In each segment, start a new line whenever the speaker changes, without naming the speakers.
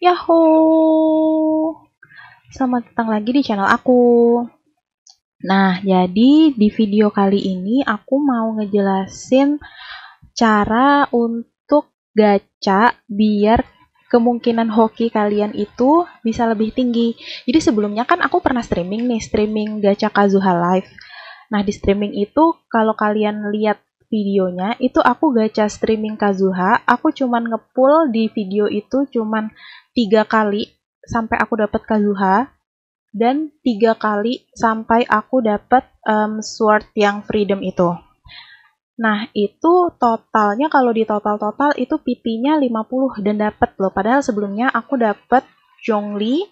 Yahoo! Selamat datang lagi di channel aku. Nah, jadi di video kali ini aku mau ngejelasin cara untuk gacha biar kemungkinan hoki kalian itu bisa lebih tinggi. Jadi sebelumnya kan aku pernah streaming nih, streaming gacha Kazuha Live. Nah, di streaming itu kalau kalian lihat videonya itu aku gacha streaming Kazuha, aku cuman ngepul di video itu cuman tiga kali sampai aku dapat Kazuha dan tiga kali sampai aku dapat um, sword yang freedom itu. Nah, itu totalnya kalau di total-total itu PP-nya 50 dan dapat loh. Padahal sebelumnya aku dapat jongli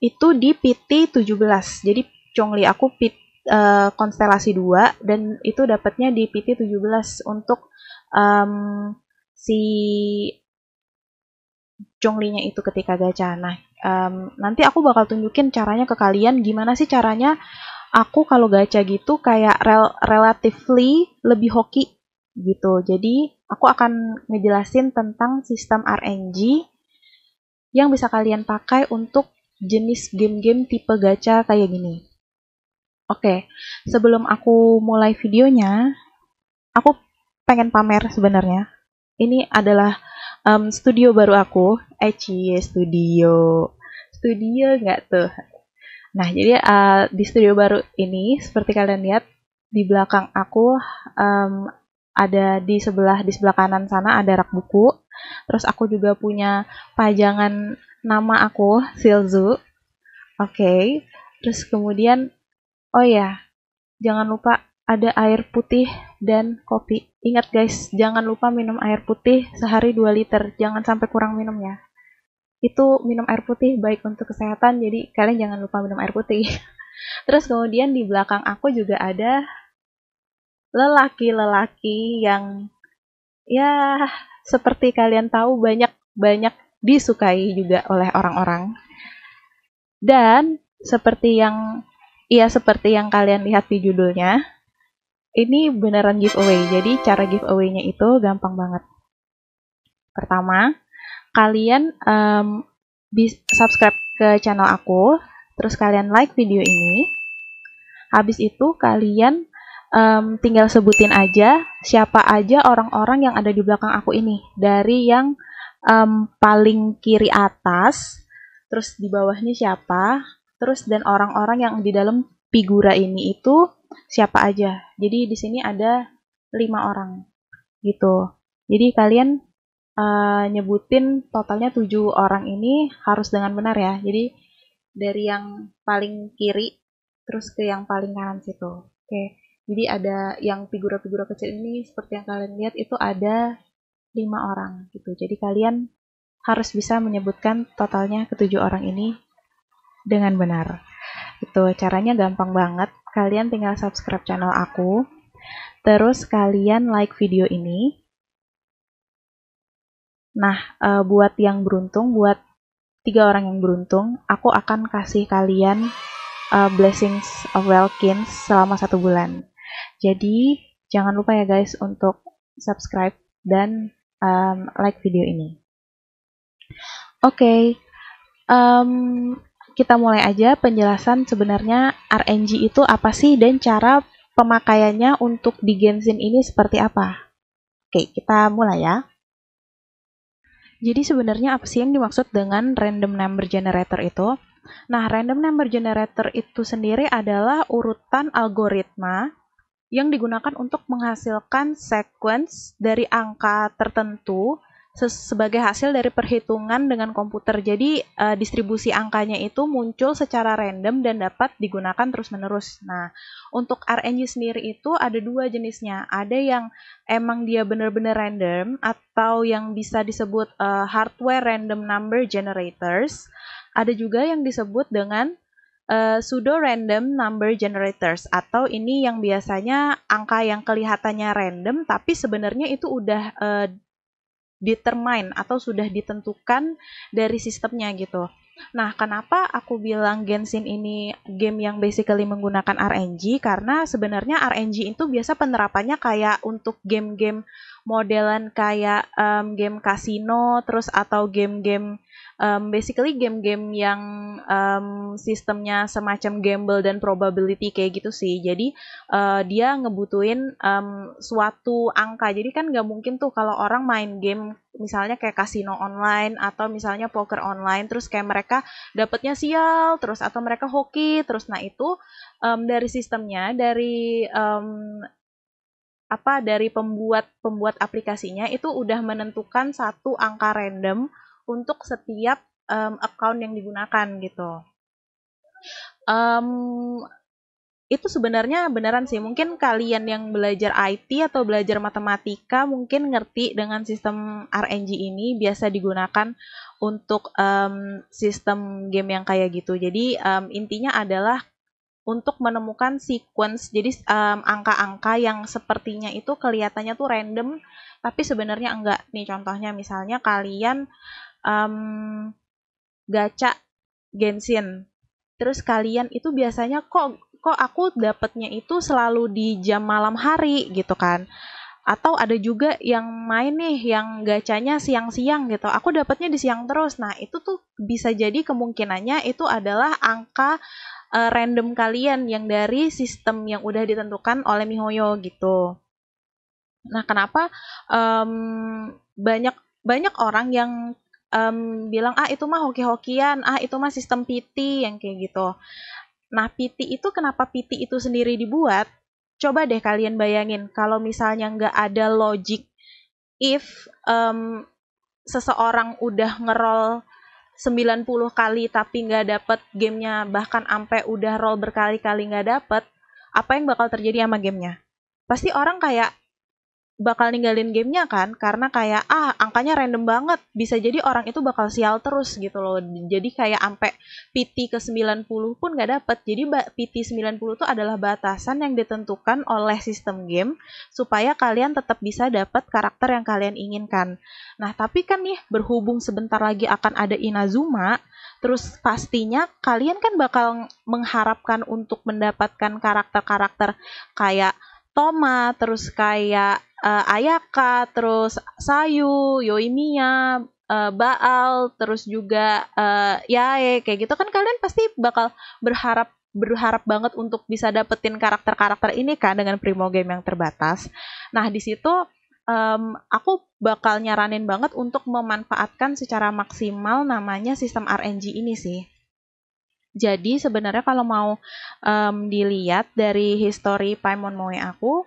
itu di PT 17. Jadi jongli aku pit, uh, eh, konstelasi 2 dan itu dapatnya di PT 17 untuk um, si jonglinya itu ketika gacha. Nah, um, nanti aku bakal tunjukin caranya ke kalian gimana sih caranya aku kalau gacha gitu kayak rel relatively lebih hoki gitu. Jadi, aku akan ngejelasin tentang sistem RNG yang bisa kalian pakai untuk jenis game-game tipe gacha kayak gini. Oke, sebelum aku mulai videonya, aku pengen pamer sebenarnya. Ini adalah um, studio baru aku, Eci eh, Studio. Studio nggak tuh? Nah, jadi uh, di studio baru ini, seperti kalian lihat, di belakang aku um, ada di sebelah di sebelah kanan sana ada rak buku. Terus aku juga punya pajangan nama aku, Silzu. Oke. Okay. Terus kemudian, oh ya, jangan lupa ada air putih dan kopi. Ingat guys, jangan lupa minum air putih sehari 2 liter, jangan sampai kurang minum ya. Itu minum air putih baik untuk kesehatan, jadi kalian jangan lupa minum air putih. Terus kemudian di belakang aku juga ada lelaki-lelaki yang ya seperti kalian tahu banyak-banyak disukai juga oleh orang-orang. Dan seperti yang Iya, seperti yang kalian lihat di judulnya, ini beneran giveaway. Jadi cara giveaway-nya itu gampang banget. Pertama, kalian um, subscribe ke channel aku, terus kalian like video ini. Habis itu kalian um, tinggal sebutin aja siapa aja orang-orang yang ada di belakang aku ini. Dari yang um, paling kiri atas, terus di bawahnya siapa, terus dan orang-orang yang di dalam figura ini itu siapa aja. Jadi di sini ada lima orang gitu. Jadi kalian uh, nyebutin totalnya tujuh orang ini harus dengan benar ya. Jadi dari yang paling kiri terus ke yang paling kanan situ. Oke. Jadi ada yang figura-figura kecil ini seperti yang kalian lihat itu ada lima orang gitu. Jadi kalian harus bisa menyebutkan totalnya ketujuh orang ini dengan benar. Itu caranya gampang banget. Kalian tinggal subscribe channel aku. Terus kalian like video ini. Nah, uh, buat yang beruntung, buat tiga orang yang beruntung, aku akan kasih kalian uh, blessings of Welkins selama satu bulan. Jadi jangan lupa ya guys untuk subscribe dan um, like video ini. Oke, okay. um, kita mulai aja penjelasan sebenarnya RNG itu apa sih dan cara pemakaiannya untuk di Genshin ini seperti apa. Oke, kita mulai ya. Jadi sebenarnya apa sih yang dimaksud dengan random number generator itu? Nah, random number generator itu sendiri adalah urutan algoritma yang digunakan untuk menghasilkan sequence dari angka tertentu sebagai hasil dari perhitungan dengan komputer. Jadi uh, distribusi angkanya itu muncul secara random dan dapat digunakan terus-menerus. Nah, untuk RNG sendiri itu ada dua jenisnya. Ada yang emang dia benar-benar random atau yang bisa disebut uh, hardware random number generators. Ada juga yang disebut dengan uh, pseudo random number generators atau ini yang biasanya angka yang kelihatannya random tapi sebenarnya itu udah uh, determine atau sudah ditentukan dari sistemnya gitu. Nah, kenapa aku bilang Genshin ini game yang basically menggunakan RNG? Karena sebenarnya RNG itu biasa penerapannya kayak untuk game-game modelan kayak um, game kasino terus atau game-game um, basically game-game yang um, sistemnya semacam gamble dan probability kayak gitu sih jadi uh, dia ngebutuin um, suatu angka jadi kan nggak mungkin tuh kalau orang main game misalnya kayak kasino online atau misalnya poker online terus kayak mereka dapetnya sial terus atau mereka hoki terus nah itu um, dari sistemnya dari um, apa dari pembuat pembuat aplikasinya itu udah menentukan satu angka random untuk setiap um, account yang digunakan gitu. Um, itu sebenarnya beneran sih mungkin kalian yang belajar IT atau belajar matematika mungkin ngerti dengan sistem RNG ini biasa digunakan untuk um, sistem game yang kayak gitu jadi um, intinya adalah untuk menemukan sequence. Jadi angka angka-angka yang sepertinya itu kelihatannya tuh random, tapi sebenarnya enggak. Nih contohnya misalnya kalian um, gacha Genshin. Terus kalian itu biasanya kok kok aku dapatnya itu selalu di jam malam hari gitu kan. Atau ada juga yang main nih yang gacanya siang-siang gitu. Aku dapatnya di siang terus. Nah, itu tuh bisa jadi kemungkinannya itu adalah angka uh, random kalian yang dari sistem yang udah ditentukan oleh miHoYo gitu. Nah, kenapa um, banyak banyak orang yang um, bilang ah itu mah hoki-hokian, ah itu mah sistem PT yang kayak gitu. Nah, PT itu kenapa PT itu sendiri dibuat? Coba deh kalian bayangin kalau misalnya nggak ada logic if um, seseorang udah ngerol 90 kali tapi nggak dapet gamenya bahkan ampe udah roll berkali-kali nggak dapet apa yang bakal terjadi sama gamenya pasti orang kayak bakal ninggalin gamenya kan karena kayak ah angkanya random banget bisa jadi orang itu bakal sial terus gitu loh jadi kayak ampe PT ke 90 pun nggak dapet jadi PT 90 itu adalah batasan yang ditentukan oleh sistem game supaya kalian tetap bisa dapet karakter yang kalian inginkan nah tapi kan nih berhubung sebentar lagi akan ada Inazuma terus pastinya kalian kan bakal mengharapkan untuk mendapatkan karakter-karakter kayak tomat, terus kayak uh, ayaka, terus sayu, yoimiya, uh, baal, terus juga uh, yae kayak gitu kan kalian pasti bakal berharap berharap banget untuk bisa dapetin karakter-karakter ini kan dengan primo game yang terbatas. Nah, di situ um, aku bakal nyaranin banget untuk memanfaatkan secara maksimal namanya sistem RNG ini sih. Jadi sebenarnya kalau mau um, dilihat dari histori Paimon Moe aku,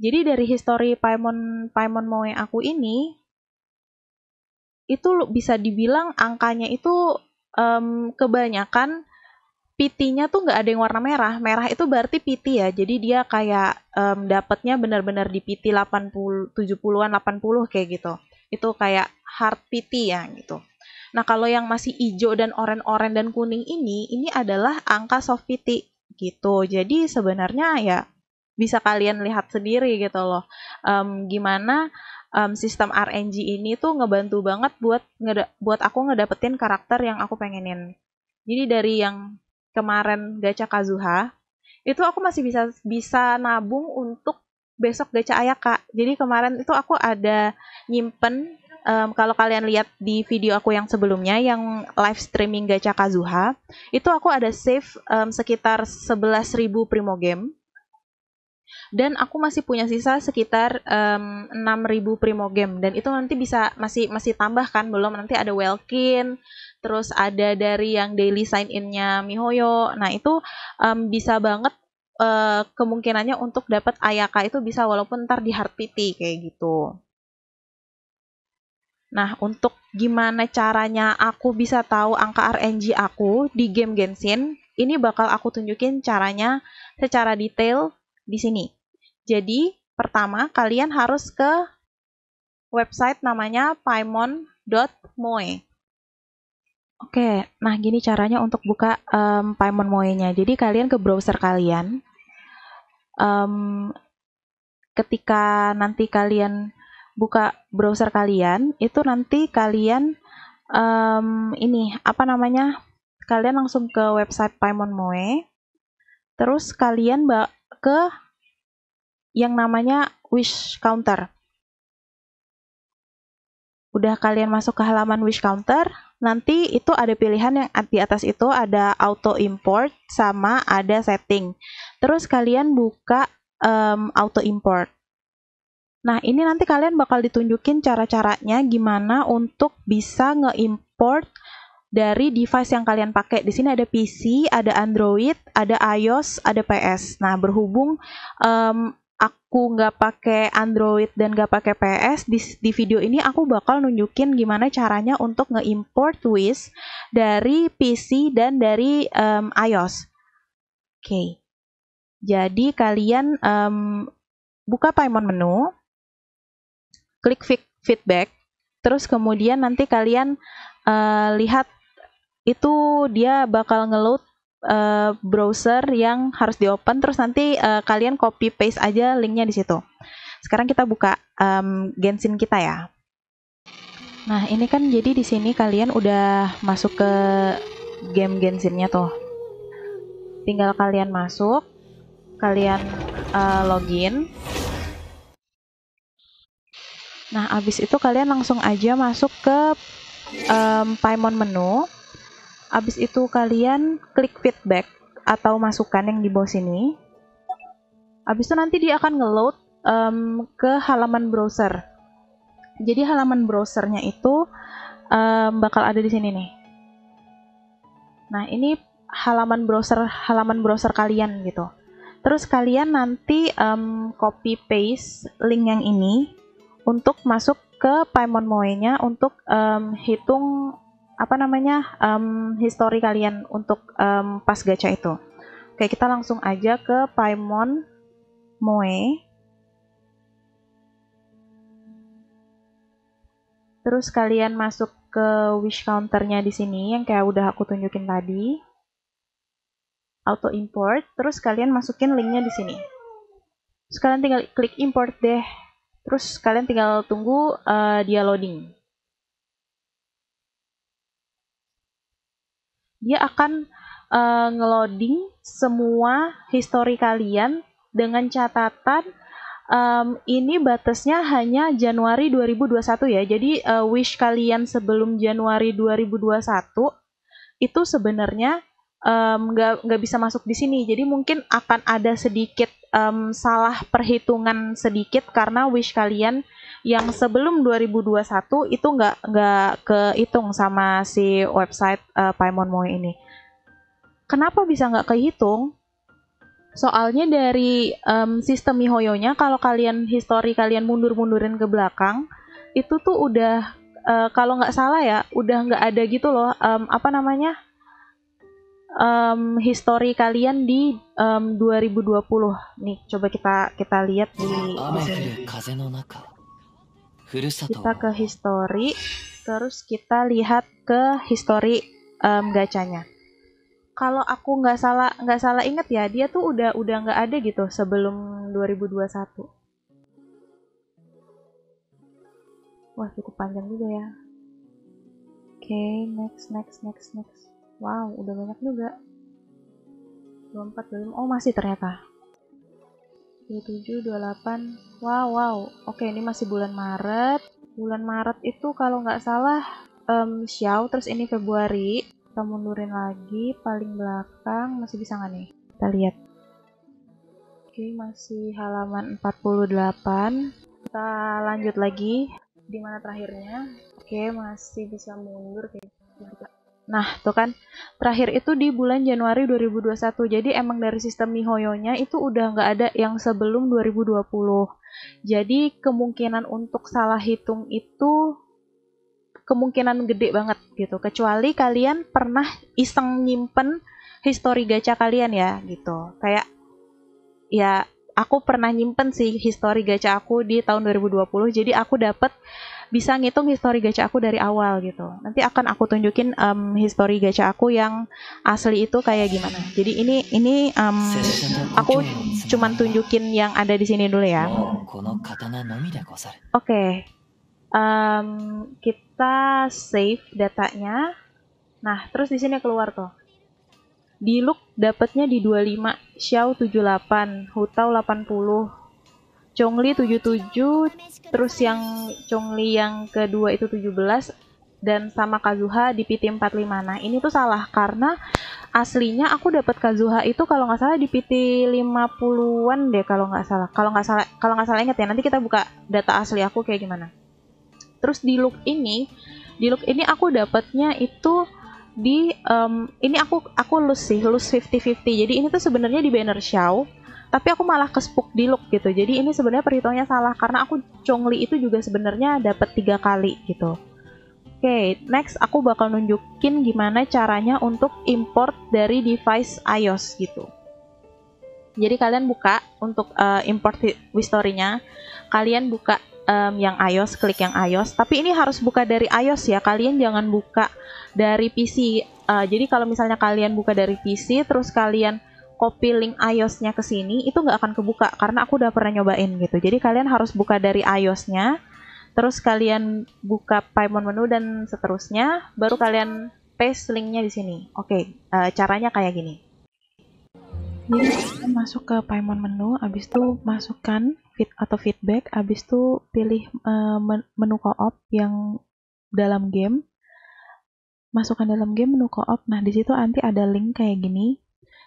jadi dari histori Paimon Paimon Moe aku ini itu bisa dibilang angkanya itu um, kebanyakan PT-nya tuh nggak ada yang warna merah. Merah itu berarti PT ya. Jadi dia kayak um, dapatnya benar-benar di PT 80 70-an 80 kayak gitu. Itu kayak hard PT ya gitu. Nah, kalau yang masih hijau dan oranye-oranye dan kuning ini, ini adalah angka soft pity gitu. Jadi sebenarnya ya bisa kalian lihat sendiri gitu loh. Um, gimana um, sistem RNG ini tuh ngebantu banget buat buat aku ngedapetin karakter yang aku pengenin. Jadi dari yang kemarin gacha Kazuha, itu aku masih bisa bisa nabung untuk besok gacha Ayaka. Jadi kemarin itu aku ada nyimpen um, kalau kalian lihat di video aku yang sebelumnya yang live streaming Gacha Kazuha, itu aku ada save um, sekitar 11.000 Primo Game. Dan aku masih punya sisa sekitar um, 6.000 Primo Game dan itu nanti bisa masih masih tambah kan belum nanti ada Welkin, terus ada dari yang daily sign in-nya Mihoyo. Nah, itu um, bisa banget Uh, kemungkinannya untuk dapat Ayaka itu bisa walaupun ntar di hard pity kayak gitu. Nah, untuk gimana caranya aku bisa tahu angka RNG aku di game Genshin, ini bakal aku tunjukin caranya secara detail di sini. Jadi, pertama kalian harus ke website namanya paimon.moe. Oke, nah gini caranya untuk buka um, Paimon Moe-nya. Jadi kalian ke browser kalian. Um, ketika nanti kalian buka browser kalian, itu nanti kalian um, ini apa namanya? Kalian langsung ke website Paimon Moe. Terus kalian ke yang namanya wish counter. Udah kalian masuk ke halaman wish counter, nanti itu ada pilihan yang di atas itu ada auto import sama ada setting. Terus kalian buka um, auto import. Nah, ini nanti kalian bakal ditunjukin cara-caranya gimana untuk bisa nge-import dari device yang kalian pakai. Di sini ada PC, ada Android, ada iOS, ada PS. Nah, berhubung um, aku nggak pakai Android dan nggak pakai PS, di, di video ini aku bakal nunjukin gimana caranya untuk nge-import Wiz dari PC dan dari um, iOS. Oke, okay. jadi kalian um, buka Paimon menu klik feedback, terus kemudian nanti kalian uh, lihat itu dia bakal ngeload uh, browser yang harus diopen, terus nanti uh, kalian copy paste aja linknya di situ. Sekarang kita buka um, Genshin kita ya. Nah ini kan jadi di sini kalian udah masuk ke game Genshinnya tuh. Tinggal kalian masuk, kalian uh, login. Nah, abis itu kalian langsung aja masuk ke um, Paimon menu. Abis itu kalian klik feedback atau masukan yang di bawah sini. Abis itu nanti dia akan ngeload um, ke halaman browser. Jadi halaman browsernya itu um, bakal ada di sini nih. Nah, ini halaman browser halaman browser kalian gitu. Terus kalian nanti um, copy paste link yang ini untuk masuk ke Paimon Moe-nya untuk um, hitung apa namanya um, histori kalian untuk um, pas gacha itu. Oke, kita langsung aja ke Paimon Moe. Terus kalian masuk ke wish counternya di sini yang kayak udah aku tunjukin tadi. Auto import, terus kalian masukin linknya di sini. Sekarang tinggal klik import deh Terus kalian tinggal tunggu uh, dia loading. Dia akan uh, ngeloading semua histori kalian dengan catatan um, ini batasnya hanya Januari 2021 ya. Jadi uh, wish kalian sebelum Januari 2021 itu sebenarnya nggak um, nggak bisa masuk di sini. Jadi mungkin akan ada sedikit um, salah perhitungan sedikit karena wish kalian yang sebelum 2021 itu nggak nggak kehitung sama si website uh, Paimon ini. Kenapa bisa nggak kehitung? Soalnya dari um, sistem mihoyonya kalau kalian histori kalian mundur-mundurin ke belakang itu tuh udah uh, kalau nggak salah ya udah nggak ada gitu loh um, apa namanya um, histori kalian di um, 2020 nih coba kita kita lihat di, kita ke history terus kita lihat ke history um, gacanya kalau aku nggak salah nggak salah inget ya dia tuh udah udah nggak ada gitu sebelum 2021 wah cukup panjang juga ya oke okay, next next next next Wow, udah banyak juga. 24, 25. Oh, masih ternyata. 27, 28. Wow, wow. Oke, ini masih bulan Maret. Bulan Maret itu kalau nggak salah um, Xiao, terus ini Februari. Kita mundurin lagi, paling belakang masih bisa nggak nih? Kita lihat. Oke, masih halaman 48. Kita lanjut lagi. Di mana terakhirnya? Oke, masih bisa mundur. Kayak Nah, tuh kan. Terakhir itu di bulan Januari 2021. Jadi emang dari sistem MiHoYo-nya itu udah nggak ada yang sebelum 2020. Jadi kemungkinan untuk salah hitung itu kemungkinan gede banget gitu. Kecuali kalian pernah iseng nyimpen histori gacha kalian ya gitu. Kayak ya aku pernah nyimpen sih histori gacha aku di tahun 2020. Jadi aku dapet bisa ngitung histori gacha aku dari awal gitu. Nanti akan aku tunjukin um, histori gacha aku yang asli itu kayak gimana. Jadi ini ini um, aku cuman tunjukin yang ada di sini dulu ya. Oke, okay. um, kita save datanya. Nah, terus di sini keluar tuh. Di look dapatnya di 25, Xiao 78, Hutau 80, Chongli 77 terus yang Chongli yang kedua itu 17 dan sama Kazuha di PT 45. Nah, ini tuh salah karena aslinya aku dapat Kazuha itu kalau nggak salah di PT 50-an deh kalau nggak salah. Kalau nggak salah kalau nggak salah inget ya, nanti kita buka data asli aku kayak gimana. Terus di look ini, di look ini aku dapatnya itu di um, ini aku aku lose sih, lose 50-50. Jadi ini tuh sebenarnya di banner Xiao tapi aku malah ke di look gitu jadi ini sebenarnya perhitungannya salah karena aku congli itu juga sebenarnya dapat tiga kali gitu Oke, okay, next aku bakal nunjukin gimana caranya untuk import dari device iOS gitu. Jadi kalian buka untuk uh, import history kalian buka um, yang iOS, klik yang iOS. Tapi ini harus buka dari iOS ya, kalian jangan buka dari PC. Uh, eh, jadi kalau misalnya kalian buka dari PC, terus kalian copy link iOS-nya ke sini itu nggak akan kebuka karena aku udah pernah nyobain gitu. Jadi kalian harus buka dari iOS-nya, terus kalian buka Paimon menu dan seterusnya, baru kalian paste linknya di sini. Oke, okay, uh, eh, caranya kayak gini. Jadi masuk ke Paimon menu, abis itu masukkan fit atau feedback, abis itu pilih uh, menu co-op yang dalam game. Masukkan dalam game menu co-op. Nah, di situ nanti ada link kayak gini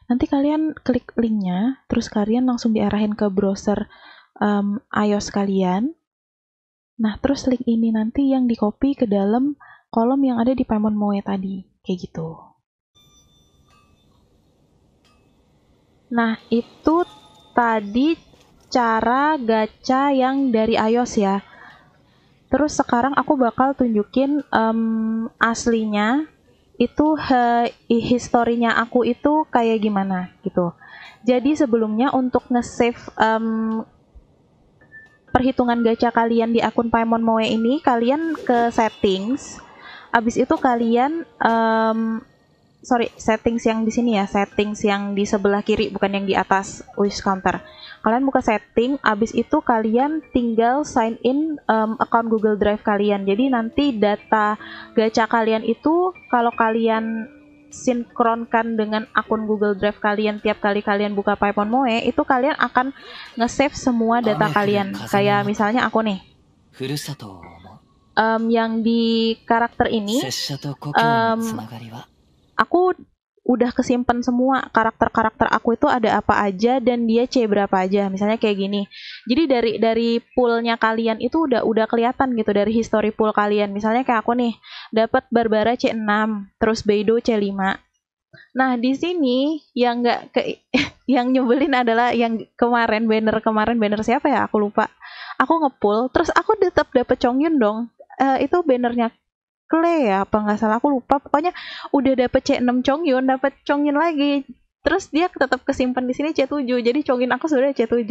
Nanti kalian klik linknya, terus kalian langsung diarahin ke browser um, iOS kalian. Nah, terus link ini nanti yang di copy ke dalam kolom yang ada di Paimon Moe tadi, kayak gitu. Nah, itu tadi cara gacha yang dari iOS ya. Terus sekarang aku bakal tunjukin um, aslinya itu he, historinya aku itu kayak gimana gitu. Jadi sebelumnya untuk nge-save um, perhitungan gacha kalian di akun Paimon Moe ini, kalian ke settings, abis itu kalian um, sorry settings yang di sini ya settings yang di sebelah kiri bukan yang di atas wish counter kalian buka setting abis itu kalian tinggal sign in um, account Google Drive kalian jadi nanti data gacha kalian itu kalau kalian sinkronkan dengan akun Google Drive kalian tiap kali kalian buka Python Moe itu kalian akan nge-save semua data kalian kayak misalnya aku nih um, yang di karakter ini um, aku udah kesimpan semua karakter-karakter aku itu ada apa aja dan dia C berapa aja misalnya kayak gini jadi dari dari poolnya kalian itu udah udah kelihatan gitu dari history pool kalian misalnya kayak aku nih dapat Barbara C6 terus Beido C5 nah di sini yang nggak ke yang nyebelin adalah yang kemarin banner kemarin banner siapa ya aku lupa aku ngepul terus aku tetap dapet Chongyun dong uh, itu bannernya Barclay ya apa nggak salah aku lupa pokoknya udah dapet C6 Chongyun dapet Chongyun lagi terus dia tetap kesimpan di sini C7 jadi Chongyun aku sudah C7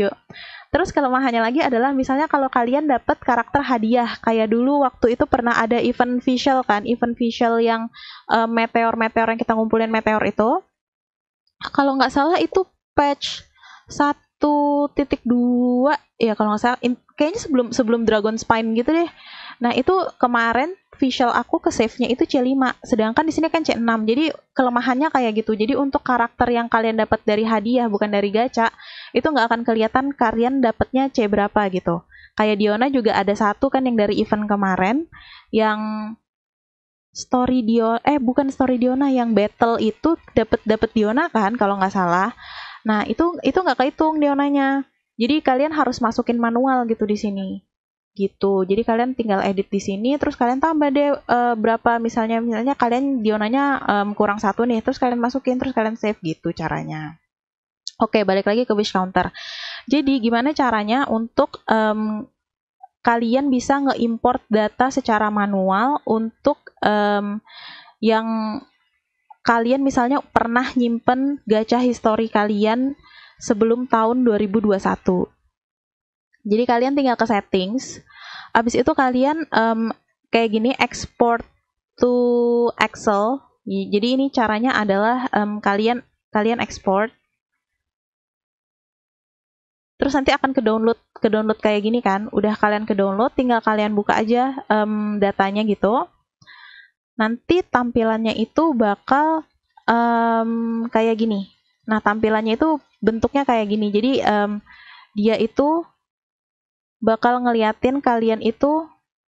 terus kelemahannya lagi adalah misalnya kalau kalian dapet karakter hadiah kayak dulu waktu itu pernah ada event visual kan event visual yang uh, meteor-meteor yang kita ngumpulin meteor itu kalau nggak salah itu patch titik 1.2 ya kalau nggak salah in, kayaknya sebelum sebelum Dragon Spine gitu deh nah itu kemarin Visual aku ke save-nya itu C5, sedangkan di sini kan C6. Jadi kelemahannya kayak gitu. Jadi untuk karakter yang kalian dapat dari hadiah bukan dari gacha, itu nggak akan kelihatan kalian dapatnya C berapa gitu. Kayak Diona juga ada satu kan yang dari event kemarin yang story Diona eh bukan story Diona yang battle itu dapat dapat Diona kan kalau nggak salah. Nah, itu itu nggak kehitung Dionanya. Jadi kalian harus masukin manual gitu di sini gitu. Jadi kalian tinggal edit di sini, terus kalian tambah deh uh, berapa misalnya misalnya kalian dionanya um, kurang satu nih, terus kalian masukin, terus kalian save gitu caranya. Oke, balik lagi ke wish counter. Jadi gimana caranya untuk um, kalian bisa nge-import data secara manual untuk um, yang kalian misalnya pernah nyimpen gacha histori kalian sebelum tahun 2021. Jadi kalian tinggal ke settings. Abis itu kalian um, kayak gini export to Excel. Jadi ini caranya adalah um, kalian kalian export. Terus nanti akan ke download ke download kayak gini kan. Udah kalian ke download, tinggal kalian buka aja um, datanya gitu. Nanti tampilannya itu bakal um, kayak gini. Nah tampilannya itu bentuknya kayak gini. Jadi um, dia itu bakal ngeliatin kalian itu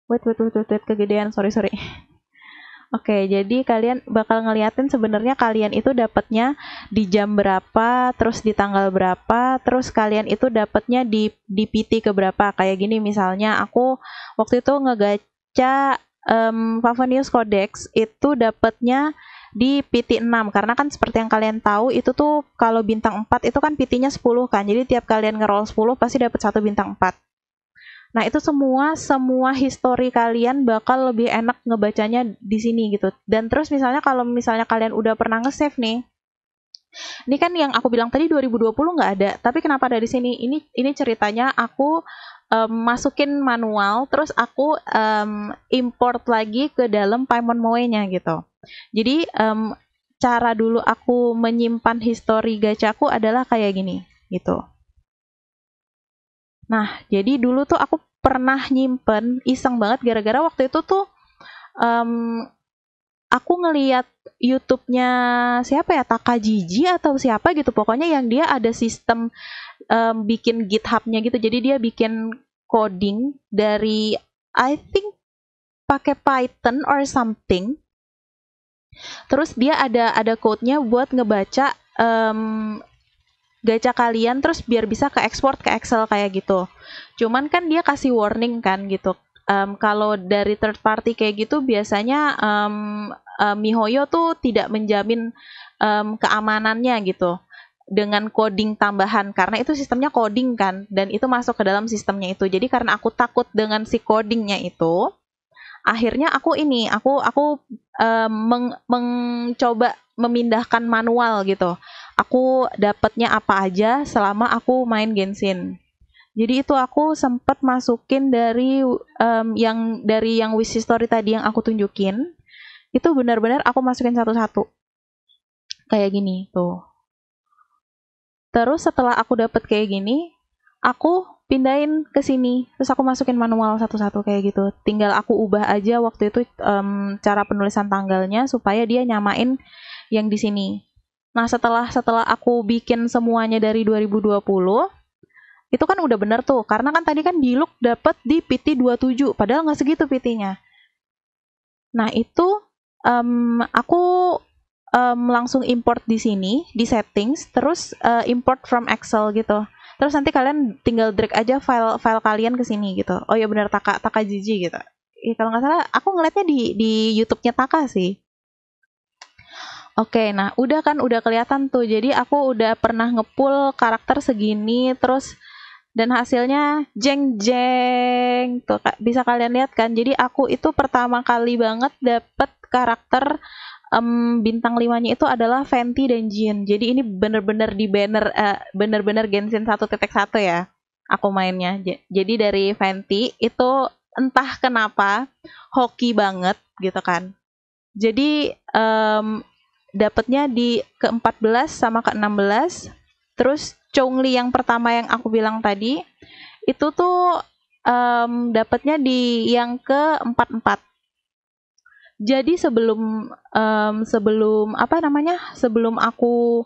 wait wait wait wait, wait kegedean sorry sorry Oke, okay, jadi kalian bakal ngeliatin sebenarnya kalian itu dapatnya di jam berapa, terus di tanggal berapa, terus kalian itu dapatnya di di PT ke berapa. Kayak gini misalnya aku waktu itu ngegaca um, Favonius Codex itu dapatnya di PT 6 karena kan seperti yang kalian tahu itu tuh kalau bintang 4 itu kan PT-nya 10 kan. Jadi tiap kalian ngeroll 10 pasti dapat satu bintang 4. Nah, itu semua semua histori kalian bakal lebih enak ngebacanya di sini gitu. Dan terus misalnya kalau misalnya kalian udah pernah nge-save nih, ini kan yang aku bilang tadi 2020 nggak ada, tapi kenapa dari sini? Ini ini ceritanya aku um, masukin manual, terus aku um, import lagi ke dalam Paimon Moe-nya gitu. Jadi um, cara dulu aku menyimpan histori gacaku adalah kayak gini gitu. Nah, jadi dulu tuh aku pernah nyimpen iseng banget gara-gara waktu itu tuh um, aku ngeliat YouTube-nya siapa ya Takajiji atau siapa gitu pokoknya yang dia ada sistem um, bikin GitHub-nya gitu jadi dia bikin coding dari I think pakai Python or something terus dia ada ada code-nya buat ngebaca um, gacha kalian terus biar bisa ke export ke Excel kayak gitu. Cuman kan dia kasih warning kan gitu. Um, kalau dari third party kayak gitu biasanya um, um, MiHoYo tuh tidak menjamin um, keamanannya gitu dengan coding tambahan karena itu sistemnya coding kan dan itu masuk ke dalam sistemnya itu. Jadi karena aku takut dengan si codingnya itu, akhirnya aku ini aku aku um, mencoba memindahkan manual gitu aku dapatnya apa aja selama aku main Genshin. Jadi itu aku sempat masukin dari um, yang dari yang wish history tadi yang aku tunjukin. Itu benar-benar aku masukin satu-satu. Kayak gini tuh. Terus setelah aku dapat kayak gini, aku pindahin ke sini. Terus aku masukin manual satu-satu kayak gitu. Tinggal aku ubah aja waktu itu um, cara penulisan tanggalnya supaya dia nyamain yang di sini. Nah, setelah setelah aku bikin semuanya dari 2020, itu kan udah bener tuh. Karena kan tadi kan di look dapet di PT 27, padahal nggak segitu PT-nya. Nah, itu um, aku um, langsung import di sini, di settings, terus uh, import from Excel gitu. Terus nanti kalian tinggal drag aja file file kalian ke sini gitu. Oh iya bener, Taka Taka Jiji gitu. Ya, kalau nggak salah, aku ngeliatnya di di YouTube-nya Taka sih. Oke, nah udah kan udah kelihatan tuh. Jadi aku udah pernah ngepul karakter segini terus dan hasilnya jeng jeng tuh bisa kalian lihat kan. Jadi aku itu pertama kali banget dapet karakter um, bintang limanya itu adalah Fenty dan Jin. Jadi ini bener-bener di banner uh, bener-bener Genshin satu ya aku mainnya. Jadi dari Fenty itu entah kenapa hoki banget gitu kan. Jadi um, dapatnya di ke-14 sama ke-16. Terus Chongli yang pertama yang aku bilang tadi itu tuh um, dapatnya di yang ke-44. Jadi sebelum um, sebelum apa namanya? Sebelum aku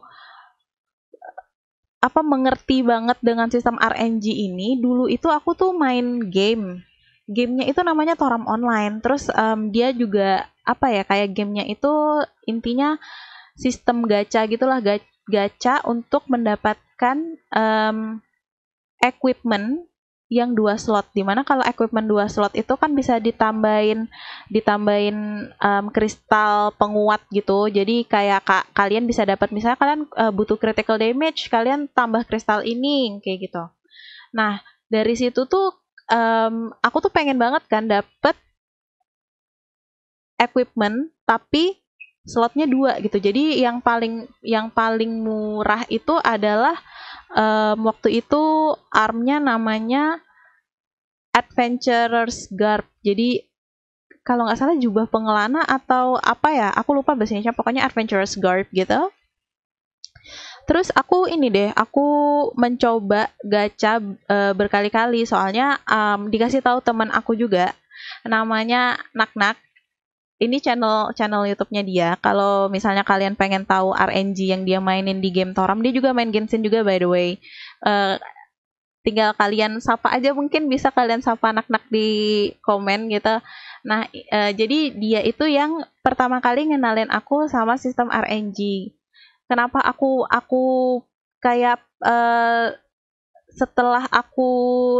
apa mengerti banget dengan sistem RNG ini, dulu itu aku tuh main game gamenya itu namanya Toram Online. Terus um, dia juga apa ya kayak gamenya itu intinya sistem gacha gitulah gacha untuk mendapatkan um, equipment yang dua slot dimana kalau equipment dua slot itu kan bisa ditambahin ditambahin um, kristal penguat gitu jadi kayak kak kalian bisa dapat misalnya kalian uh, butuh critical damage kalian tambah kristal ini kayak gitu nah dari situ tuh um, aku tuh pengen banget kan dapet equipment tapi slotnya dua gitu. Jadi yang paling yang paling murah itu adalah um, waktu itu armnya namanya Adventurer's Garb. Jadi kalau nggak salah jubah pengelana atau apa ya, aku lupa bahasanya. Pokoknya Adventurer's Garb gitu. Terus aku ini deh, aku mencoba gacha uh, berkali-kali soalnya um, dikasih tahu teman aku juga namanya Naknak. Ini channel channel YouTube-nya dia. Kalau misalnya kalian pengen tahu RNG yang dia mainin di game Toram, dia juga main Genshin juga by the way. Uh, tinggal kalian sapa aja mungkin bisa kalian sapa anak Nak di komen gitu. Nah, e, jadi dia itu yang pertama kali ngenalin aku sama sistem RNG kenapa aku aku kayak uh, setelah aku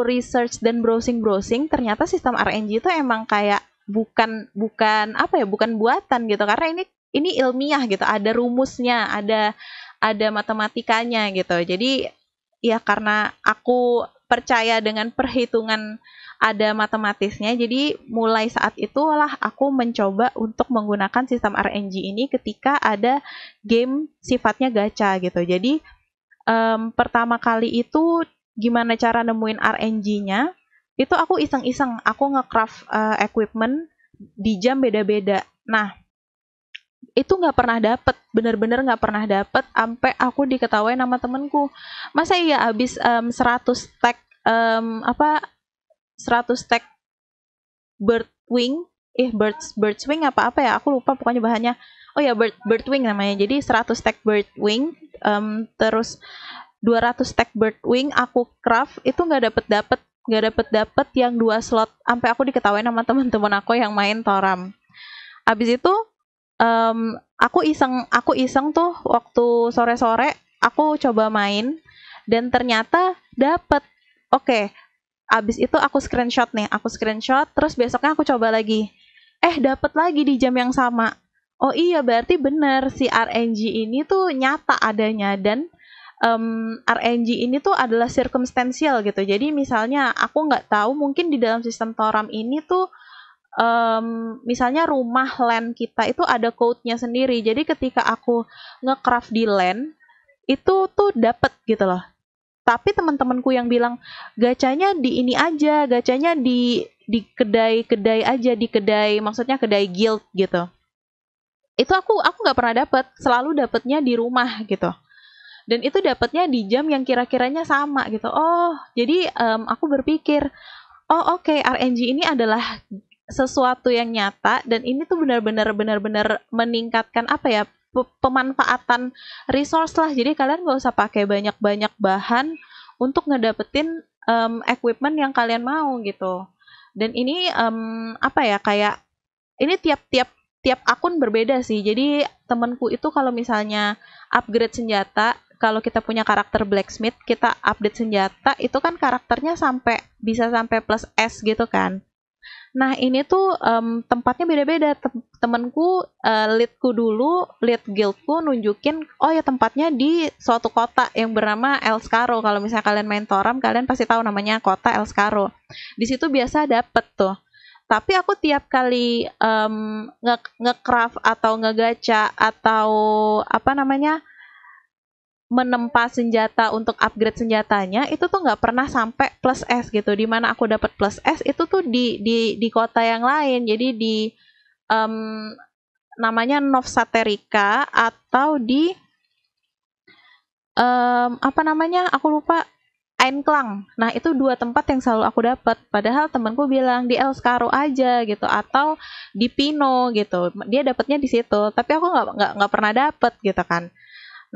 research dan browsing browsing ternyata sistem RNG itu emang kayak bukan bukan apa ya bukan buatan gitu karena ini ini ilmiah gitu ada rumusnya ada ada matematikanya gitu jadi ya karena aku percaya dengan perhitungan ada matematisnya. Jadi mulai saat itulah aku mencoba untuk menggunakan sistem RNG ini ketika ada game sifatnya gacha gitu. Jadi um, pertama kali itu gimana cara nemuin RNG-nya? Itu aku iseng-iseng, aku ngecraft uh, equipment di jam beda-beda. Nah, itu nggak pernah dapet bener-bener nggak -bener, pernah dapet sampai aku diketawain nama temenku masa iya abis um, 100 tag um, apa 100 tag bird wing eh bird bird wing apa apa ya aku lupa pokoknya bahannya oh ya bird bird wing namanya jadi 100 tag bird wing um, terus 200 tag bird wing aku craft itu nggak dapet dapet nggak dapet dapet yang dua slot sampai aku diketawain sama teman-teman aku yang main toram abis itu um, aku iseng aku iseng tuh waktu sore-sore aku coba main dan ternyata dapet. Oke, okay, abis itu aku screenshot nih, aku screenshot, terus besoknya aku coba lagi. Eh, dapet lagi di jam yang sama. Oh iya, berarti bener si RNG ini tuh nyata adanya dan um, RNG ini tuh adalah circumstantial gitu. Jadi misalnya aku nggak tahu mungkin di dalam sistem Toram ini tuh um, misalnya rumah land kita itu ada code-nya sendiri. Jadi ketika aku ngecraft di land itu tuh dapet gitu loh. Tapi teman-temanku yang bilang gacanya di ini aja, gacanya di di kedai-kedai aja, di kedai maksudnya kedai guild gitu. Itu aku aku nggak pernah dapet, selalu dapetnya di rumah gitu dan itu dapatnya di jam yang kira-kiranya sama gitu. Oh, jadi um, aku berpikir, oh oke okay, RNG ini adalah sesuatu yang nyata dan ini tuh benar-benar benar-benar meningkatkan apa ya pemanfaatan resource lah jadi kalian gak usah pakai banyak-banyak bahan untuk ngedapetin um, equipment yang kalian mau gitu dan ini um, apa ya kayak ini tiap-tiap tiap akun berbeda sih jadi temenku itu kalau misalnya upgrade senjata kalau kita punya karakter blacksmith, kita update senjata, itu kan karakternya sampai bisa sampai plus S gitu kan. Nah ini tuh um, tempatnya beda-beda. temenku uh, eh, leadku dulu, lead guildku nunjukin, oh ya tempatnya di suatu kota yang bernama El Scaro. Kalau misalnya kalian main Toram, kalian pasti tahu namanya kota El Scaro. Di situ biasa dapet tuh. Tapi aku tiap kali um, nge-craft nge atau ngegaca atau apa namanya menempa senjata untuk upgrade senjatanya itu tuh nggak pernah sampai plus S gitu. Dimana aku dapat plus S itu tuh di di di kota yang lain. Jadi di um, namanya Novsaterika atau di um, apa namanya? Aku lupa. Einklang. Nah, itu dua tempat yang selalu aku dapat. Padahal temanku bilang di El Scaro aja gitu atau di Pino gitu. Dia dapatnya di situ, tapi aku nggak nggak pernah dapat gitu kan.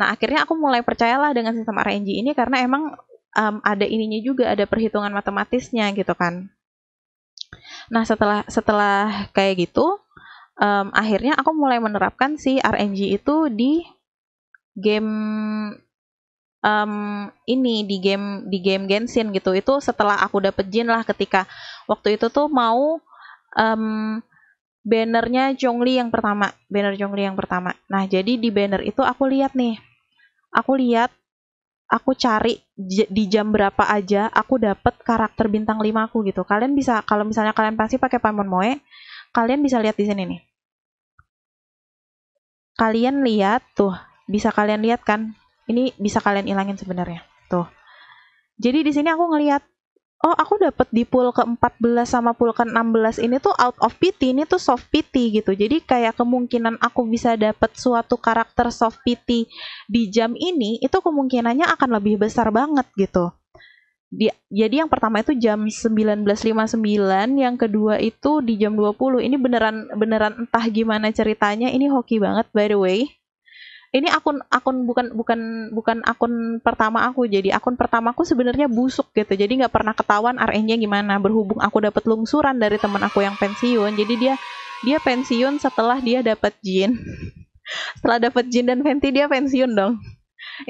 Nah akhirnya aku mulai percayalah dengan sistem RNG ini karena emang um, ada ininya juga ada perhitungan matematisnya gitu kan. Nah setelah setelah kayak gitu um, akhirnya aku mulai menerapkan si RNG itu di game um, ini di game di game Genshin gitu itu setelah aku dapet jin lah ketika waktu itu tuh mau um, bannernya Zhongli yang pertama banner Zhongli yang pertama nah jadi di banner itu aku lihat nih aku lihat aku cari di jam berapa aja aku dapat karakter bintang 5 aku gitu. Kalian bisa kalau misalnya kalian pasti pakai Paimon Moe, kalian bisa lihat di sini nih. Kalian lihat tuh, bisa kalian lihat kan? Ini bisa kalian ilangin sebenarnya. Tuh. Jadi di sini aku ngelihat oh aku dapat di pool ke-14 sama pool ke-16 ini tuh out of pity, ini tuh soft pity gitu. Jadi kayak kemungkinan aku bisa dapat suatu karakter soft pity di jam ini itu kemungkinannya akan lebih besar banget gitu. Di, jadi yang pertama itu jam 19.59, yang kedua itu di jam 20. Ini beneran beneran entah gimana ceritanya, ini hoki banget by the way ini akun akun bukan bukan bukan akun pertama aku jadi akun pertamaku sebenarnya busuk gitu jadi nggak pernah ketahuan RN-nya gimana berhubung aku dapat lungsuran dari teman aku yang pensiun jadi dia dia pensiun setelah dia dapat jin setelah dapat jin dan venti dia pensiun dong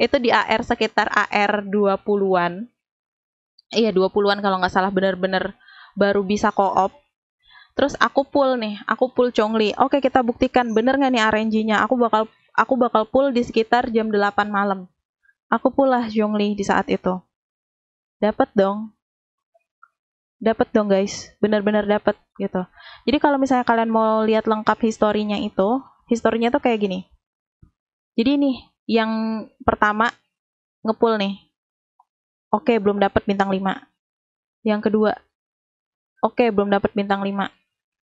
itu di AR sekitar AR 20-an iya 20-an kalau nggak salah benar-benar baru bisa koop Terus aku pull nih, aku pull Chongli. Oke, kita buktikan bener gak nih RNG-nya. Aku bakal Aku bakal pull di sekitar jam 8 malam. Aku pula Zhongli di saat itu. Dapat dong. Dapat dong guys, benar-benar dapat gitu. Jadi kalau misalnya kalian mau lihat lengkap historinya itu, historinya tuh kayak gini. Jadi nih, yang pertama ngepul nih. Oke, belum dapat bintang 5. Yang kedua, oke belum dapat bintang 5.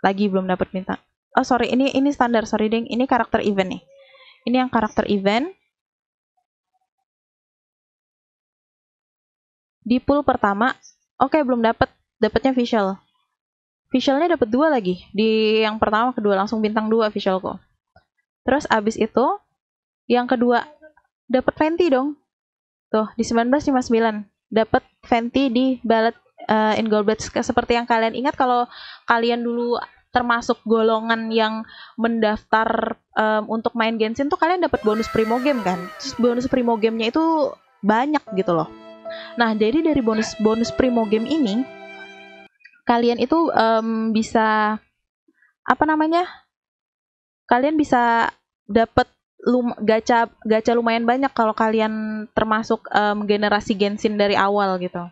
Lagi belum dapat bintang. Oh sorry, ini ini standar, sorry ding. Ini karakter event nih. Ini yang karakter event. Di pool pertama, oke okay, belum dapat, dapatnya visual. Visualnya dapat dua lagi. Di yang pertama kedua langsung bintang dua kok. Terus abis itu yang kedua dapat Fenty dong. Tuh, di 1959 dapat Fenty di ballot uh, eh, in Gold seperti yang kalian ingat kalau kalian dulu termasuk golongan yang mendaftar um, untuk main Genshin tuh kalian dapat bonus primo game kan Terus bonus primo gamenya itu banyak gitu loh nah jadi dari bonus bonus primo game ini kalian itu um, bisa apa namanya kalian bisa dapat lum gacha gacha lumayan banyak kalau kalian termasuk um, generasi Genshin dari awal gitu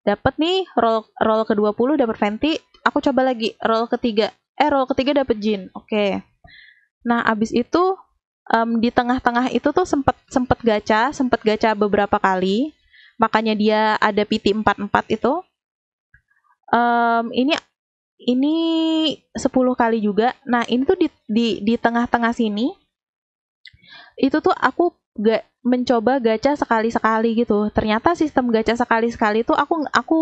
dapat nih roll roll ke-20 dapat Fenty aku coba lagi roll ketiga eh roll ketiga dapet jin oke okay. nah abis itu um, di tengah-tengah itu tuh sempet sempet gacha sempet gacha beberapa kali makanya dia ada PT 44 itu um, ini ini 10 kali juga nah ini tuh di di di tengah-tengah sini itu tuh aku gak mencoba gacha sekali-sekali gitu ternyata sistem gacha sekali-sekali tuh aku aku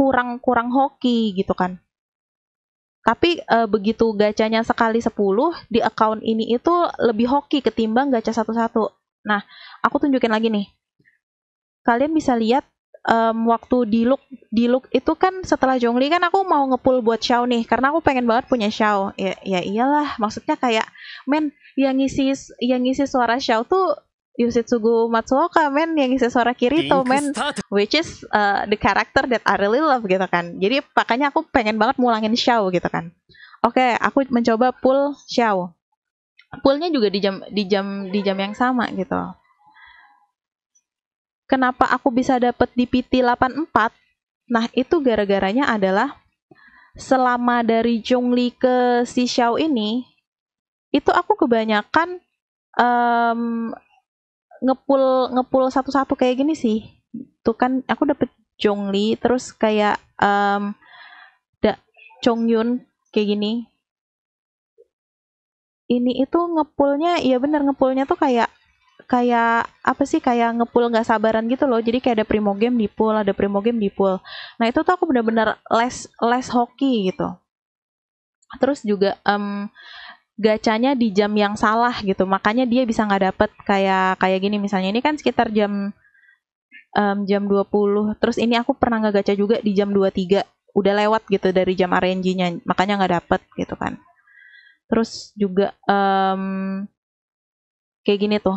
kurang kurang hoki gitu kan. Tapi e, begitu gacanya sekali 10 di account ini itu lebih hoki ketimbang gacha satu-satu. Nah, aku tunjukin lagi nih. Kalian bisa lihat um, waktu di look di look itu kan setelah Jongli kan aku mau ngepul buat Xiao nih karena aku pengen banget punya Xiao ya, ya iyalah maksudnya kayak men yang ngisi yang ngisi suara Xiao tuh Yoshitsugu Matsuoka men yang isi suara Kirito men which is uh, the character that I really love gitu kan jadi makanya aku pengen banget mulangin Xiao gitu kan oke okay, aku mencoba pull Xiao pullnya juga di jam di jam di jam yang sama gitu kenapa aku bisa dapet di PT 84 nah itu gara-garanya adalah selama dari Jungli ke si Xiao ini itu aku kebanyakan um, ngepul ngepul satu-satu kayak gini sih tuh kan aku dapet Jongli terus kayak um, da Chongyun kayak gini ini itu ngepulnya ya bener ngepulnya tuh kayak kayak apa sih kayak ngepul nggak sabaran gitu loh jadi kayak ada primo game di pool ada primo game di pool nah itu tuh aku bener-bener less less hoki gitu terus juga um, gacanya di jam yang salah gitu makanya dia bisa nggak dapet kayak kayak gini misalnya ini kan sekitar jam um, jam 20 terus ini aku pernah nggak gacha juga di jam 23 udah lewat gitu dari jam RNG-nya makanya nggak dapet gitu kan terus juga um, kayak gini tuh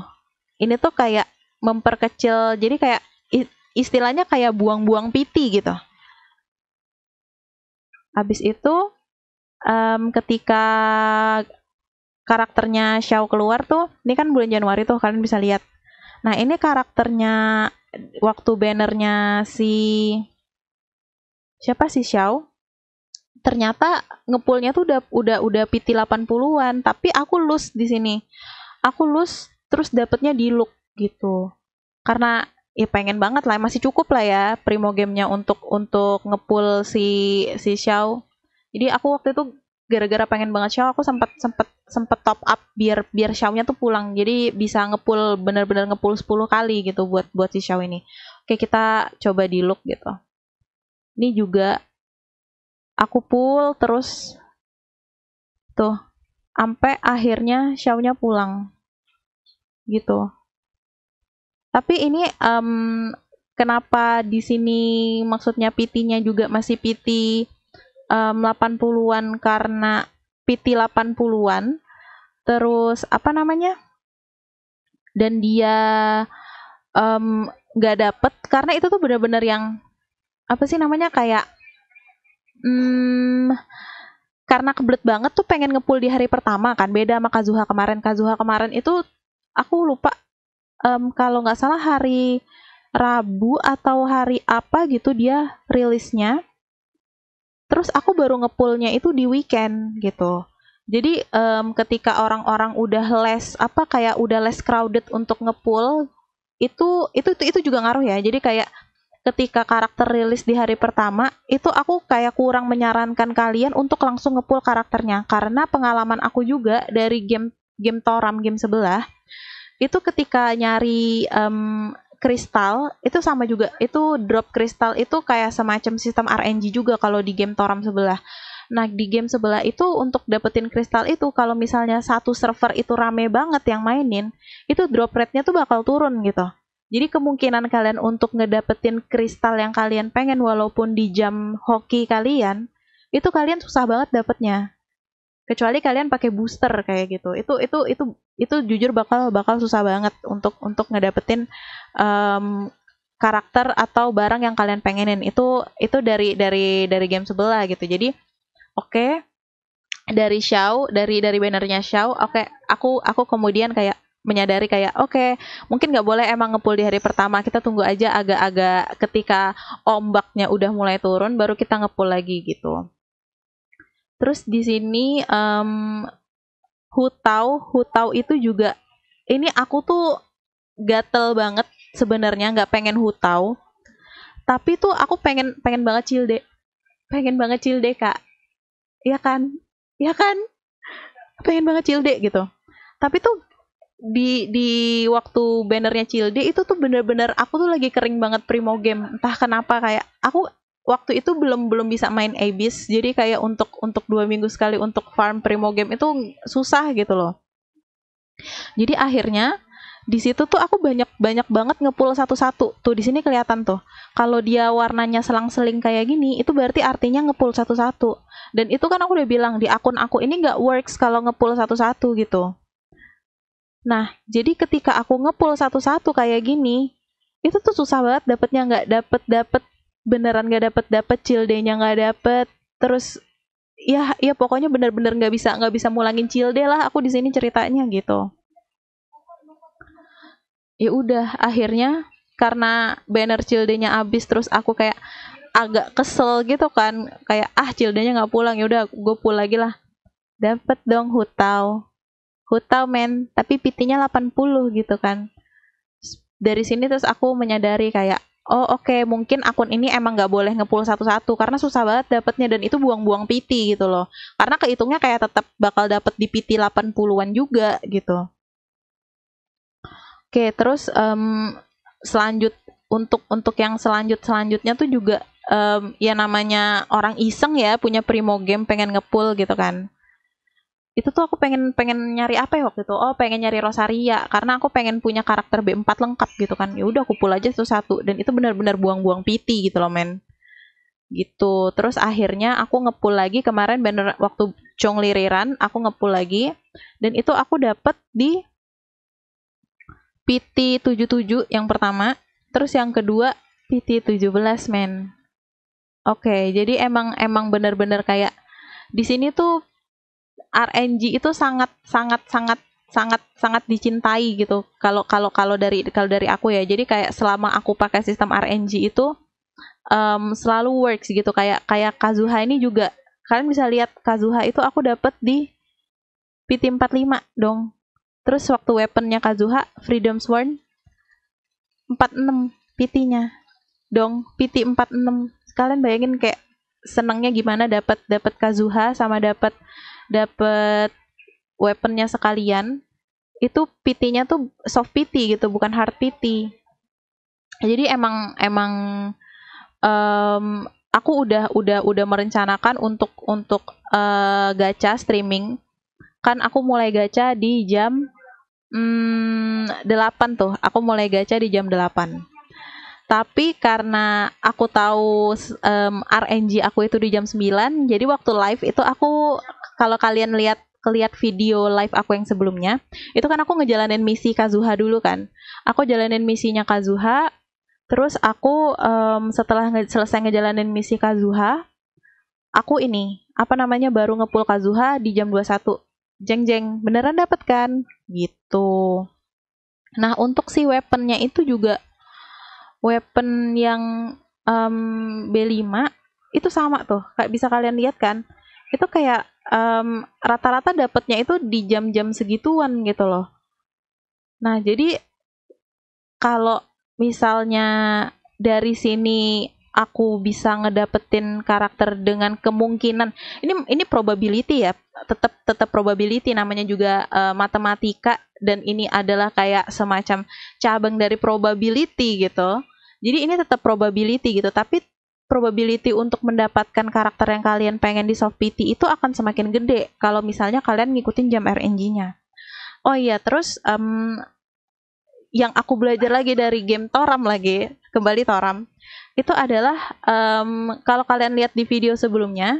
ini tuh kayak memperkecil jadi kayak istilahnya kayak buang-buang piti gitu habis itu um, ketika karakternya Xiao keluar tuh, ini kan bulan Januari tuh kalian bisa lihat. Nah, ini karakternya waktu bannernya si siapa sih Xiao? Ternyata ngepulnya tuh udah udah udah PT 80-an, tapi aku lose di sini. Aku lose terus dapetnya di look gitu. Karena ya pengen banget lah masih cukup lah ya primo gamenya untuk untuk ngepul si si Xiao jadi aku waktu itu gara-gara pengen banget show aku sempat sempat sempat top up biar biar shownya tuh pulang jadi bisa ngepul bener-bener ngepul 10 kali gitu buat buat si show ini oke kita coba di look gitu ini juga aku pull terus tuh sampai akhirnya shownya pulang gitu tapi ini um, kenapa di sini maksudnya pitinya juga masih PT um, 80-an karena PT 80-an terus apa namanya dan dia um, gak dapet karena itu tuh bener-bener yang apa sih namanya kayak hmm, karena kebelet banget tuh pengen ngepul di hari pertama kan beda sama Kazuha kemarin Kazuha kemarin itu aku lupa um, kalau nggak salah hari Rabu atau hari apa gitu dia rilisnya terus aku baru ngepulnya itu di weekend gitu jadi um, ketika orang-orang udah less apa kayak udah less crowded untuk ngepul itu itu itu, itu juga ngaruh ya jadi kayak ketika karakter rilis di hari pertama itu aku kayak kurang menyarankan kalian untuk langsung ngepul karakternya karena pengalaman aku juga dari game game Toram game sebelah itu ketika nyari um, kristal itu sama juga itu drop kristal itu kayak semacam sistem RNG juga kalau di game Toram sebelah. Nah di game sebelah itu untuk dapetin kristal itu kalau misalnya satu server itu rame banget yang mainin itu drop rate-nya tuh bakal turun gitu. Jadi kemungkinan kalian untuk ngedapetin kristal yang kalian pengen walaupun di jam hoki kalian itu kalian susah banget dapetnya kecuali kalian pakai booster kayak gitu itu itu itu itu jujur bakal bakal susah banget untuk untuk ngedapetin um, karakter atau barang yang kalian pengenin itu itu dari dari dari game sebelah gitu jadi oke okay, dari Xiao dari dari bannernya Xiao oke okay, aku aku kemudian kayak menyadari kayak oke okay, mungkin nggak boleh emang ngepul di hari pertama kita tunggu aja agak-agak ketika ombaknya udah mulai turun baru kita ngepul lagi gitu Terus di sini um, hutau, hutau itu juga ini aku tuh gatel banget sebenarnya nggak pengen hutau. Tapi tuh aku pengen pengen banget cilde. Pengen banget cilde, Kak. ya kan? ya kan? Pengen banget cilde gitu. Tapi tuh di di waktu bannernya Cilde itu tuh bener-bener aku tuh lagi kering banget Primo Game entah kenapa kayak aku waktu itu belum belum bisa main Abyss jadi kayak untuk untuk dua minggu sekali untuk farm primo game itu susah gitu loh jadi akhirnya di situ tuh aku banyak banyak banget ngepul satu-satu tuh di sini kelihatan tuh kalau dia warnanya selang-seling kayak gini itu berarti artinya ngepul satu-satu dan itu kan aku udah bilang di akun aku ini nggak works kalau ngepul satu-satu gitu nah jadi ketika aku ngepul satu-satu kayak gini itu tuh susah banget dapetnya nggak dapet dapet beneran gak dapet dapet cilde-nya nggak dapet terus ya ya pokoknya bener-bener nggak bisa nggak bisa mulangin cilde lah aku di sini ceritanya gitu ya udah akhirnya karena banner nya abis terus aku kayak agak kesel gitu kan kayak ah nya nggak pulang ya udah gue pulang lagi lah dapat dong hutau hutau men tapi pitinya 80 gitu kan dari sini terus aku menyadari kayak oh oke okay, mungkin akun ini emang nggak boleh ngepul satu-satu karena susah banget dapetnya dan itu buang-buang PT gitu loh karena kehitungnya kayak tetap bakal dapet di PT 80-an juga gitu oke okay, terus um, selanjut untuk untuk yang selanjut selanjutnya tuh juga um, ya namanya orang iseng ya punya primo game pengen ngepul gitu kan itu tuh aku pengen pengen nyari apa ya waktu itu oh pengen nyari Rosaria karena aku pengen punya karakter B4 lengkap gitu kan ya udah aku pull aja tuh satu dan itu benar-benar buang-buang piti gitu loh men gitu terus akhirnya aku ngepull lagi kemarin bener waktu cong liriran aku ngepull lagi dan itu aku dapet di PT 77 yang pertama terus yang kedua PT 17 men oke okay, jadi emang emang bener-bener kayak di sini tuh RNG itu sangat sangat sangat sangat sangat dicintai gitu kalau kalau kalau dari kalau dari aku ya jadi kayak selama aku pakai sistem RNG itu um, selalu works gitu kayak kayak Kazuha ini juga kalian bisa lihat Kazuha itu aku dapat di PT45 dong terus waktu weaponnya Kazuha Freedom Sworn 46 PT-nya dong PT 46 kalian bayangin kayak senangnya gimana dapat dapat Kazuha sama dapat dapet weaponnya sekalian itu pt tuh soft PT gitu bukan hard PT jadi emang emang um, aku udah udah udah merencanakan untuk untuk uh, gacha streaming kan aku mulai gacha di jam hmm, tuh aku mulai gacha di jam 8 tapi karena aku tahu um, RNG aku itu di jam 9 jadi waktu live itu aku kalau kalian lihat lihat video live aku yang sebelumnya, itu kan aku ngejalanin misi Kazuha dulu kan. Aku jalanin misinya Kazuha, terus aku um, setelah nge selesai ngejalanin misi Kazuha, aku ini, apa namanya, baru ngepul Kazuha di jam 21. Jeng-jeng, beneran dapet kan? Gitu. Nah, untuk si weaponnya itu juga weapon yang um, B5 itu sama tuh, kayak bisa kalian lihat kan? Itu kayak um, rata-rata dapatnya itu di jam-jam segituan gitu loh. Nah, jadi kalau misalnya dari sini aku bisa ngedapetin karakter dengan kemungkinan ini ini probability ya tetap tetap probability namanya juga uh, matematika dan ini adalah kayak semacam cabang dari probability gitu jadi ini tetap probability gitu tapi probability untuk mendapatkan karakter yang kalian pengen di soft PT itu akan semakin gede kalau misalnya kalian ngikutin jam RNG-nya. Oh iya, terus um, yang aku belajar lagi dari game Toram lagi, kembali Toram, itu adalah um, kalau kalian lihat di video sebelumnya,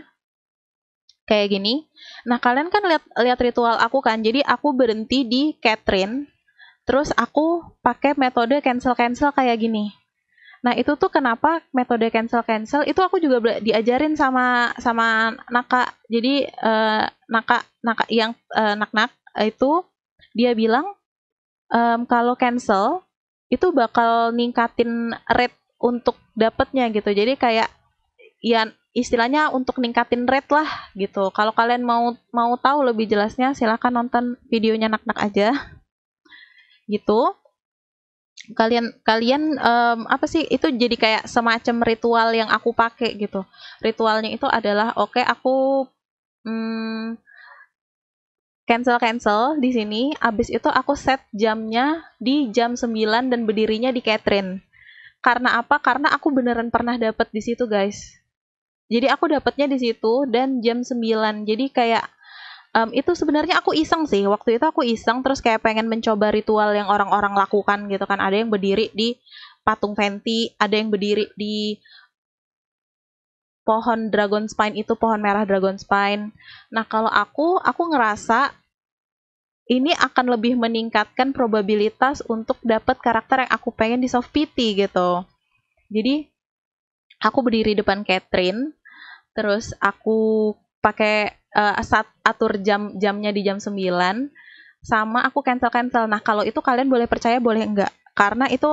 kayak gini. Nah, kalian kan lihat lihat ritual aku kan. Jadi aku berhenti di Catherine, terus aku pakai metode cancel-cancel kayak gini. Nah itu tuh kenapa metode cancel cancel itu aku juga diajarin sama sama Naka. Jadi uh, Naka Naka yang uh, eh, nak nak eh, itu dia bilang um, kalau cancel itu bakal ningkatin rate untuk dapetnya gitu. Jadi kayak ya istilahnya untuk ningkatin rate lah gitu. Kalau kalian mau mau tahu lebih jelasnya silahkan nonton videonya nak-nak aja gitu kalian kalian um, apa sih itu jadi kayak semacam ritual yang aku pakai gitu ritualnya itu adalah oke okay, aku um, hmm, cancel cancel di sini abis itu aku set jamnya di jam 9 dan berdirinya di Catherine karena apa karena aku beneran pernah dapet di situ guys jadi aku dapetnya di situ dan jam 9 jadi kayak um, itu sebenarnya aku iseng sih waktu itu aku iseng terus kayak pengen mencoba ritual yang orang-orang lakukan gitu kan ada yang berdiri di patung venti ada yang berdiri di pohon dragon spine itu pohon merah dragon spine nah kalau aku aku ngerasa ini akan lebih meningkatkan probabilitas untuk dapat karakter yang aku pengen di soft pity gitu jadi aku berdiri depan Catherine terus aku pakai uh, atur jam jamnya di jam 9 sama aku cancel-cancel. Nah, kalau itu kalian boleh percaya boleh enggak? Karena itu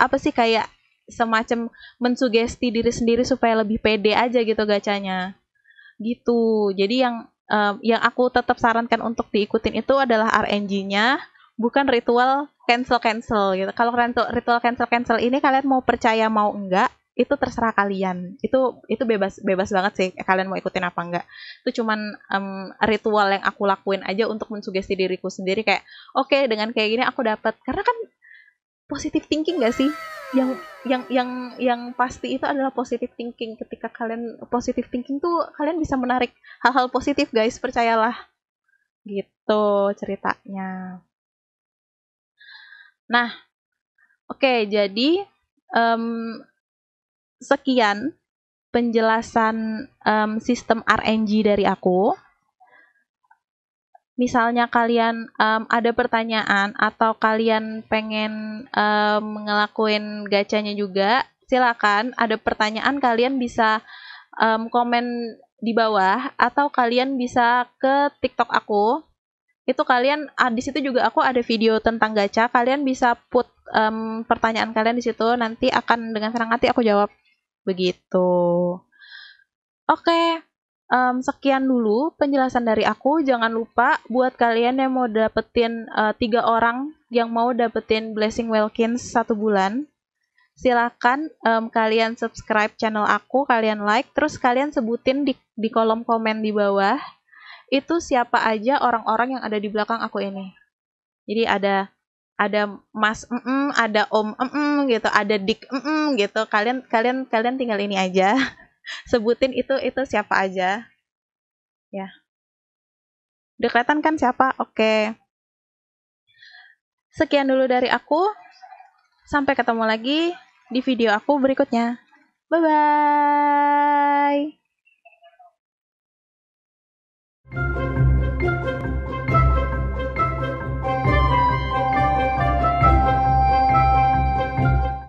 apa sih kayak semacam mensugesti diri sendiri supaya lebih pede aja gitu gacanya. Gitu. Jadi yang um, yang aku tetap sarankan untuk diikutin itu adalah RNG-nya, bukan ritual cancel-cancel gitu. Kalau ritual cancel-cancel ini kalian mau percaya mau enggak, itu terserah kalian itu itu bebas bebas banget sih kalian mau ikutin apa enggak itu cuman um, ritual yang aku lakuin aja untuk mensugesti diriku sendiri kayak oke okay, dengan kayak gini aku dapat karena kan positif thinking gak sih yang yang yang yang pasti itu adalah positif thinking ketika kalian positif thinking tuh kalian bisa menarik hal-hal positif guys percayalah gitu ceritanya nah oke okay, jadi um, sekian penjelasan um, sistem RNG dari aku. Misalnya kalian um, ada pertanyaan atau kalian pengen um, ngelakuin gacanya juga, silakan. Ada pertanyaan kalian bisa um, komen di bawah atau kalian bisa ke TikTok aku. Itu kalian ah, di situ juga aku ada video tentang gacha. Kalian bisa put um, pertanyaan kalian di situ. Nanti akan dengan senang hati aku jawab. Begitu. Oke, um, sekian dulu penjelasan dari aku. Jangan lupa buat kalian yang mau dapetin uh, tiga orang yang mau dapetin Blessing Wilkins satu bulan, silakan um, kalian subscribe channel aku, kalian like, terus kalian sebutin di, di kolom komen di bawah itu siapa aja orang-orang yang ada di belakang aku ini. Jadi ada ada mas mm -mm, ada om mm -mm, gitu ada dik mm -mm, gitu kalian kalian kalian tinggal ini aja sebutin itu itu siapa aja ya udah kelihatan kan siapa oke sekian dulu dari aku sampai ketemu lagi di video aku berikutnya bye bye